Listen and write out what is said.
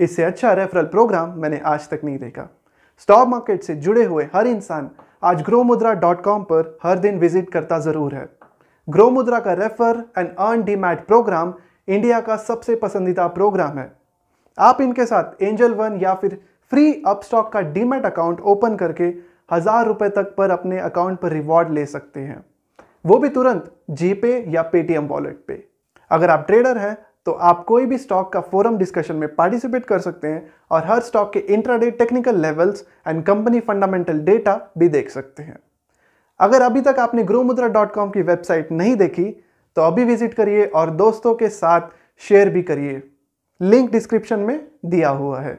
इससे अच्छा referral programme मैंने आज तक नहीं देखा स्टॉक मार्केट से जुड़े हुए हर इंसान आज ग्रो मुद्रा डॉट कॉम पर हर दिन विजिट करता ज़रूर है ग्रो मुद्रा का refer and earn demat program India का सबसे पसंदीदा प्रोग्राम है आप इनके साथ एंजल वन या फिर फ्री अपस्टॉक का डीमैट अकाउंट ओपन करके हज़ार रुपये तक पर अपने अकाउंट पर रिवॉर्ड ले सकते हैं वो भी तुरंत जीपे या पेटीएम वॉलेट पे अगर आप ट्रेडर हैं तो आप कोई भी स्टॉक का फोरम डिस्कशन में पार्टिसिपेट कर सकते हैं और हर स्टॉक के intraday technical levels and company fundamental data भी देख सकते हैं अगर अभी तक आपने ग्रोमुद्रा की वेबसाइट नहीं देखी तो अभी विजिट करिए और दोस्तों के साथ शेयर भी करिए लिंक डिस्क्रिप्शन में दिया हुआ है